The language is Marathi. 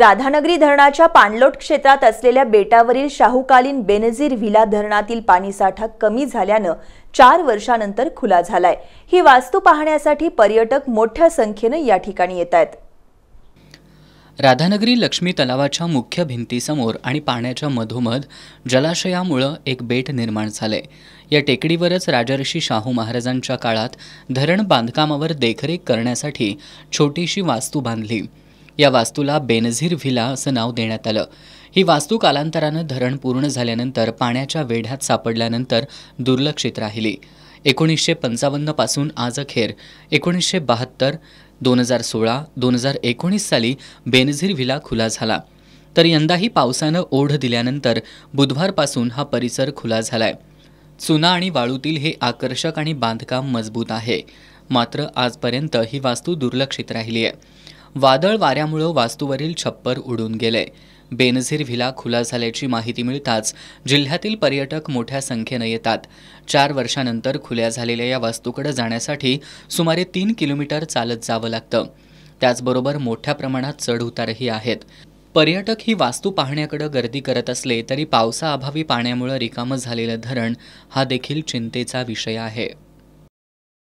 राधानगरी धरणाच्या पाणलोट क्षेत्रात असलेल्या बेटावरील शाहूकालीन बेनजीर व्हिला धरणातील पाणीसाठा कमी झाल्यानं चार वर्षानंतर खुला झालाय ही वास्तू पाहण्यासाठी पर्यटक मोठ्या संख्येनं या ठिकाणी येत आहेत राधानगरी लक्ष्मी तलावाच्या मुख्य भिंतीसमोर आणि पाण्याच्या मधोमध जलाशयामुळं एक बेट निर्माण झालंय या टेकडीवरच राजर्षी शाहू महाराजांच्या काळात धरण बांधकामावर देखरेख करण्यासाठी छोटीशी वास्तू बांधली या वास्तूला बेनझीर व्हिला असं नाव देण्यात आलं ही वास्तू कालांतरानं धरण पूर्ण झाल्यानंतर पाण्याच्या वेढ्यात सापडल्यानंतर दुर्लक्षित राहिली एकोणीसशे पंचावन्नपासून अखेर एकोणीसशे बहात्तर दोन हजार सोळा दोन हजार एकोणीस साली बेनझीर व्हिला खुला झाला तर यंदाही पावसानं ओढ दिल्यानंतर बुधवारपासून हा परिसर खुला झालाय चुना आणि वाळूतील हे आकर्षक आणि बांधकाम मजबूत आहे मात्र आजपर्यंत ही वास्तू दुर्लक्षित राहिली आहे वादळ वाऱ्यामुळं वास्तूवरील छप्पर उडून गेले बेनझीर व्हिला खुला झाल्याची माहिती मिळताच जिल्ह्यातील पर्यटक मोठ्या संख्येनं येतात चार वर्षानंतर खुल्या झालेल्या या वास्तूकडे जाण्यासाठी सुमारे तीन किलोमीटर चालत जावं लागतं त्याचबरोबर मोठ्या प्रमाणात चढउतारही आहेत पर्यटक ही वास्तू पाहण्याकडे गर्दी करत असले तरी पावसाअभावी पाण्यामुळे रिकामं झालेलं धरण हा देखील चिंतेचा विषय आहे